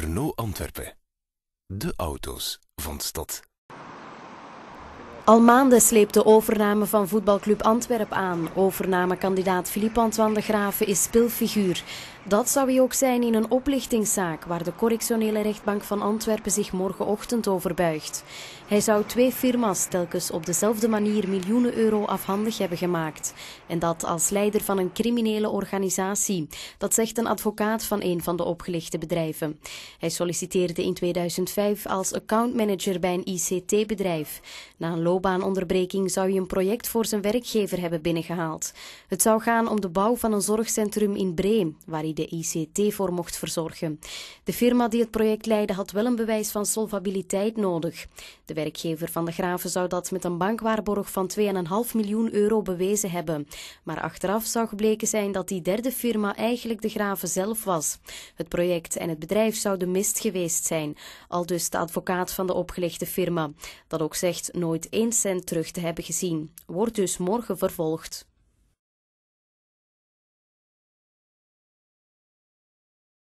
Renault Antwerpen. De auto's van stad. Al maanden sleept de overname van voetbalclub Antwerpen aan. Overnamekandidaat Philippe Antoine de Graven is speelfiguur. Dat zou hij ook zijn in een oplichtingszaak waar de correctionele rechtbank van Antwerpen zich morgenochtend over buigt. Hij zou twee firma's telkens op dezelfde manier miljoenen euro afhandig hebben gemaakt. En dat als leider van een criminele organisatie. Dat zegt een advocaat van een van de opgelichte bedrijven. Hij solliciteerde in 2005 als accountmanager bij een ICT-bedrijf. Na een loopbaanonderbreking zou hij een project voor zijn werkgever hebben binnengehaald. Het zou gaan om de bouw van een zorgcentrum in Breem, waar hij de ICT voor mocht verzorgen. De firma die het project leidde had wel een bewijs van solvabiliteit nodig. De werkgever van de graven zou dat met een bankwaarborg van 2,5 miljoen euro bewezen hebben. Maar achteraf zou gebleken zijn dat die derde firma eigenlijk de graven zelf was. Het project en het bedrijf zouden mist geweest zijn, al dus de advocaat van de opgelegde firma. Dat ook zegt nooit één cent terug te hebben gezien. Wordt dus morgen vervolgd.